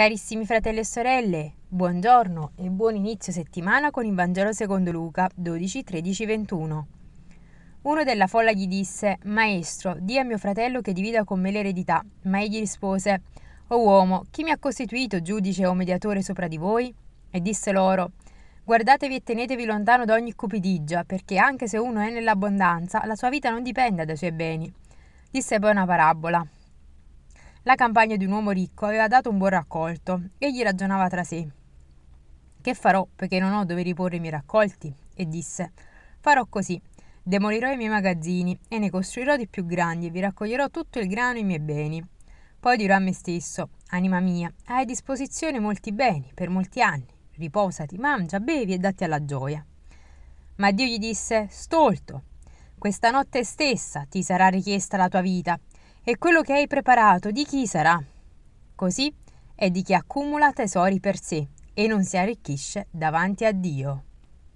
Carissimi fratelli e sorelle, buongiorno e buon inizio settimana con il Vangelo secondo Luca 12, 13, 21. Uno della folla gli disse, Maestro, di a mio fratello che divida con me l'eredità. Ma egli rispose, O uomo, chi mi ha costituito giudice o mediatore sopra di voi? E disse loro, Guardatevi e tenetevi lontano da ogni cupidigia, perché anche se uno è nell'abbondanza, la sua vita non dipende dai suoi beni. Disse poi una parabola. La campagna di un uomo ricco aveva dato un buon raccolto. Egli ragionava tra sé. Che farò, perché non ho dove riporre i miei raccolti? E disse, farò così. Demolirò i miei magazzini e ne costruirò di più grandi e vi raccoglierò tutto il grano e i miei beni. Poi dirò a me stesso, anima mia, hai a disposizione molti beni per molti anni, riposati, mangia, bevi e datti alla gioia. Ma Dio gli disse, stolto, questa notte stessa ti sarà richiesta la tua vita e quello che hai preparato di chi sarà? Così è di chi accumula tesori per sé e non si arricchisce davanti a Dio.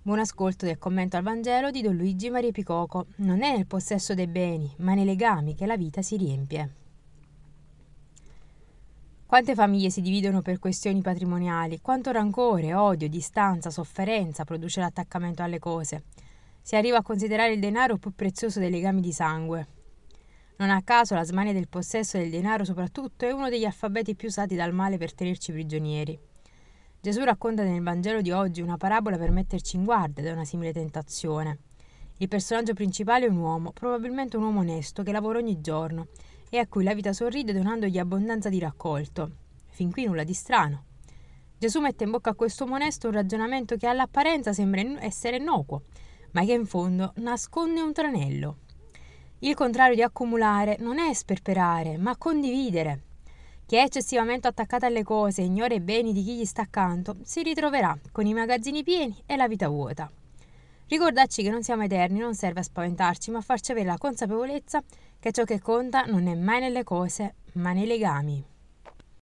Buon ascolto del commento al Vangelo di Don Luigi Maria Picoco. Non è nel possesso dei beni, ma nei legami che la vita si riempie. Quante famiglie si dividono per questioni patrimoniali, quanto rancore, odio, distanza, sofferenza produce l'attaccamento alle cose. Si arriva a considerare il denaro più prezioso dei legami di sangue, non a caso la smania del possesso del denaro soprattutto è uno degli alfabeti più usati dal male per tenerci prigionieri. Gesù racconta nel Vangelo di oggi una parabola per metterci in guardia da una simile tentazione. Il personaggio principale è un uomo, probabilmente un uomo onesto che lavora ogni giorno e a cui la vita sorride donandogli abbondanza di raccolto. Fin qui nulla di strano. Gesù mette in bocca a quest'uomo onesto un ragionamento che all'apparenza sembra essere innocuo, ma che in fondo nasconde un tranello. Il contrario di accumulare non è sperperare, ma condividere. Chi è eccessivamente attaccato alle cose e ignora i beni di chi gli sta accanto, si ritroverà con i magazzini pieni e la vita vuota. Ricordarci che non siamo eterni non serve a spaventarci, ma a farci avere la consapevolezza che ciò che conta non è mai nelle cose, ma nei legami.